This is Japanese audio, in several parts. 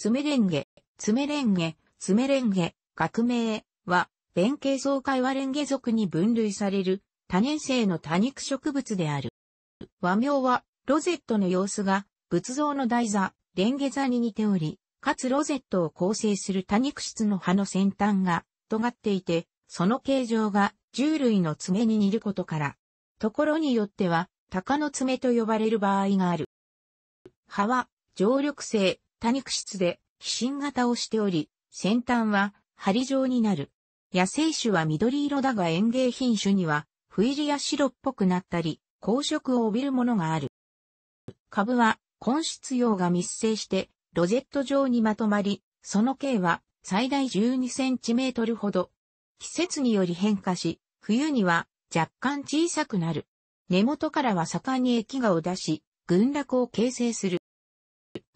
ツメレンゲ、ツメレンゲ、ツメレンゲ、学名は、弁慶総会はレンゲ属に分類される多年生の多肉植物である。和名は、ロゼットの様子が、仏像の台座、レンゲ座に似ており、かつロゼットを構成する多肉質の葉の先端が尖っていて、その形状が従類の爪に似ることから、ところによっては、鷹の爪と呼ばれる場合がある。葉は、常緑性、多肉質で、飛信型をしており、先端は針状になる。野生種は緑色だが園芸品種には、不入りや白っぽくなったり、光色を帯びるものがある。株は、根室葉が密生して、ロゼット状にまとまり、その径は最大12センチメートルほど。季節により変化し、冬には若干小さくなる。根元からは盛んに液がを出し、群落を形成する。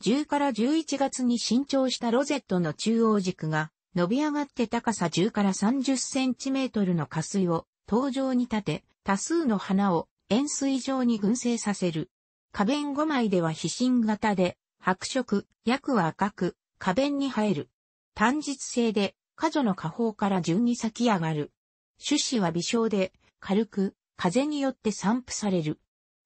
10から11月に新調したロゼットの中央軸が伸び上がって高さ10から30センチメートルの下水を登場に立て多数の花を円錐状に群生させる。花弁5枚では飛信型で白色、薬は赤く花弁に生える。単実性で花女の花峰から順に咲き上がる。種子は微小で軽く風によって散布される。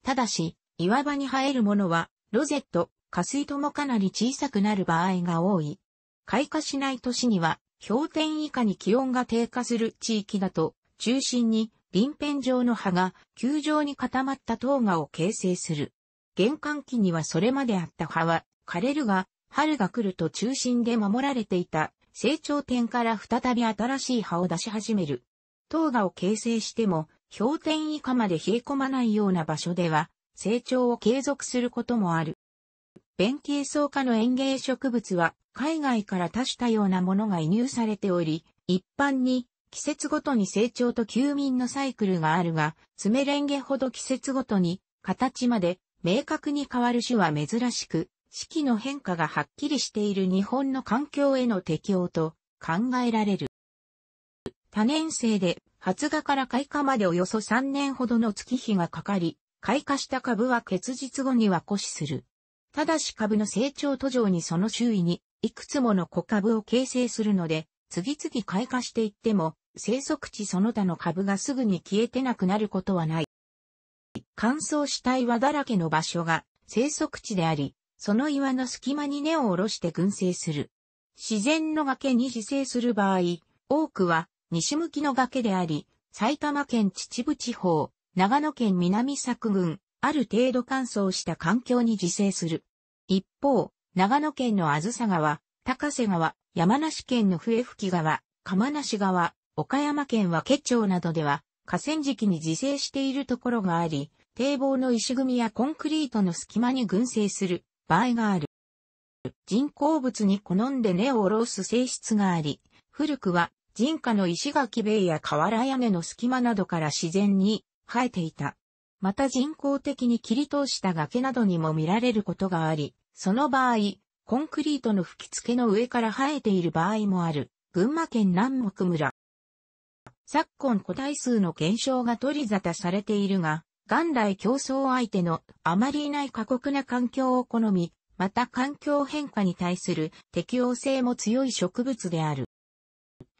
ただし、岩場に生えるものはロゼット、下水ともかなり小さくなる場合が多い。開花しない年には氷点以下に気温が低下する地域だと、中心に臨片状の葉が球状に固まった糖芽を形成する。玄関期にはそれまであった葉は枯れるが、春が来ると中心で守られていた成長点から再び新しい葉を出し始める。糖芽を形成しても氷点以下まで冷え込まないような場所では成長を継続することもある。弁慶草科の園芸植物は海外から多種多様なものが輸入されており、一般に季節ごとに成長と休眠のサイクルがあるが、爪レンゲほど季節ごとに形まで明確に変わる種は珍しく、四季の変化がはっきりしている日本の環境への適応と考えられる。多年生で発芽から開花までおよそ3年ほどの月日がかかり、開花した株は結実後には枯死する。ただし株の成長途上にその周囲に、いくつもの小株を形成するので、次々開花していっても、生息地その他の株がすぐに消えてなくなることはない。乾燥した岩だらけの場所が生息地であり、その岩の隙間に根を下ろして群生する。自然の崖に自生する場合、多くは西向きの崖であり、埼玉県秩父地方、長野県南佐久郡、ある程度乾燥した環境に自生する。一方、長野県のあずさ川、高瀬川、山梨県の笛吹川、釜梨川、岡山県和家町などでは、河川敷に自生しているところがあり、堤防の石組みやコンクリートの隙間に群生する場合がある。人工物に好んで根を下ろす性質があり、古くは人家の石垣塀や瓦屋根の隙間などから自然に生えていた。また人工的に切り通した崖などにも見られることがあり、その場合、コンクリートの吹き付けの上から生えている場合もある、群馬県南牧村。昨今個体数の減少が取り沙汰されているが、元来競争相手のあまりいない過酷な環境を好み、また環境変化に対する適応性も強い植物である。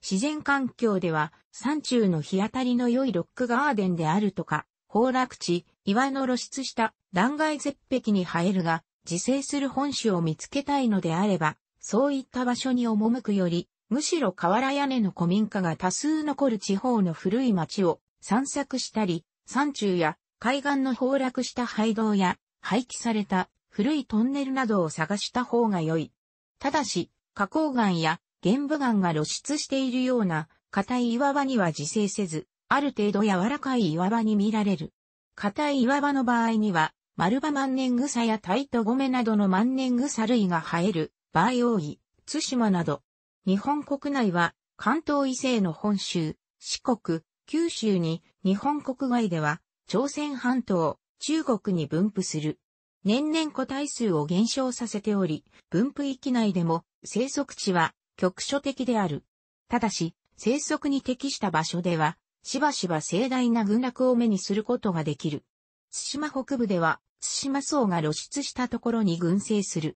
自然環境では山中の日当たりの良いロックガーデンであるとか、崩落地、岩の露出した断崖絶壁に生えるが、自生する本種を見つけたいのであれば、そういった場所に赴くより、むしろ瓦屋根の古民家が多数残る地方の古い町を散策したり、山中や海岸の崩落した廃道や廃棄された古いトンネルなどを探した方が良い。ただし、花崗岩や玄武岩が露出しているような硬い岩場には自生せず、ある程度柔らかい岩場に見られる。硬い岩場の場合には、丸バ万年草やタイトゴメなどの万年草類が生える、バイオイ、シマなど。日本国内は、関東以西の本州、四国、九州に、日本国外では、朝鮮半島、中国に分布する。年々個体数を減少させており、分布域内でも生息地は局所的である。ただし、生息に適した場所では、しばしば盛大な群落を目にすることができる。津島北部では津島草が露出したところに群生する。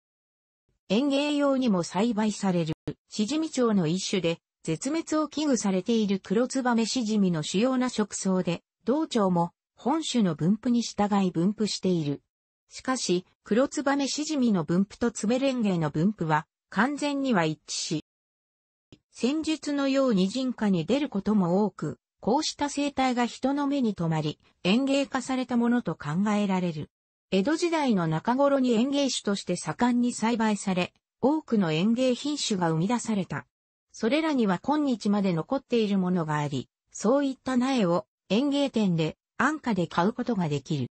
園芸用にも栽培される、シジミ蝶の一種で、絶滅を危惧されている黒ツバメシジミの主要な食草で、同蝶も本種の分布に従い分布している。しかし、黒ツバメシジミの分布とツベレンゲの分布は完全には一致し、戦術のように人家に出ることも多く、こうした生態が人の目に留まり、園芸化されたものと考えられる。江戸時代の中頃に園芸種として盛んに栽培され、多くの園芸品種が生み出された。それらには今日まで残っているものがあり、そういった苗を園芸店で安価で買うことができる。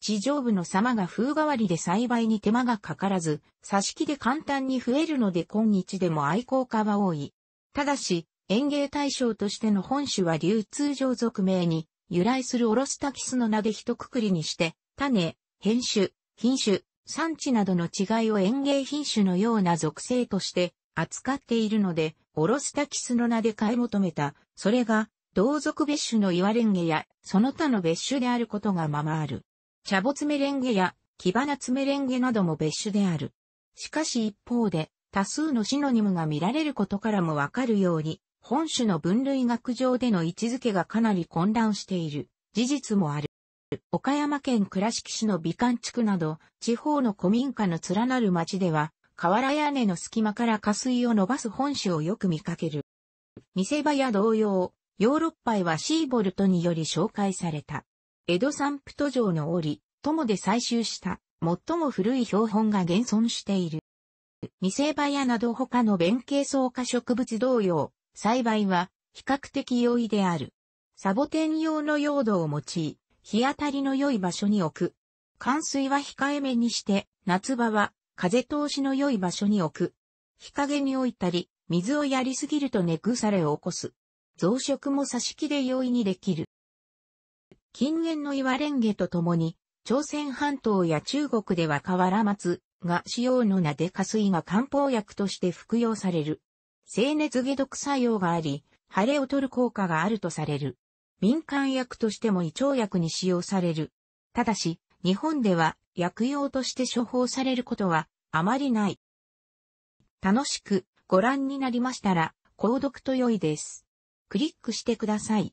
地上部の様が風変わりで栽培に手間がかからず、挿し木で簡単に増えるので今日でも愛好家は多い。ただし、園芸対象としての本種は流通上俗名に由来するオロスタキスの名で一括りにして、種、変種、品種、産地などの違いを園芸品種のような属性として扱っているので、オロスタキスの名で買い求めた、それが、同族別種の岩レンゲや、その他の別種であることがままある。茶ボツメレンゲや、キバナツメレンゲなども別種である。しかし一方で、多数のシノニムが見られることからもわかるように、本種の分類学上での位置づけがかなり混乱している事実もある。岡山県倉敷市の美観地区など、地方の古民家の連なる町では、瓦屋根の隙間から下水を伸ばす本種をよく見かける。見せ場や同様、ヨーロッパへはシーボルトにより紹介された。江戸散布途上の折、友で採集した最も古い標本が現存している。見せ場やなど他の弁慶草化植物同様、栽培は比較的容易である。サボテン用の用土を用い、日当たりの良い場所に置く。冠水は控えめにして、夏場は風通しの良い場所に置く。日陰に置いたり、水をやりすぎると根腐れを起こす。増殖も挿し木で容易にできる。近縁の岩レンゲとともに、朝鮮半島や中国では河原松が使用の名で下水が漢方薬として服用される。清熱解毒作用があり、腫れを取る効果があるとされる。民間薬としても胃腸薬に使用される。ただし、日本では薬用として処方されることはあまりない。楽しくご覧になりましたら、購読と良いです。クリックしてください。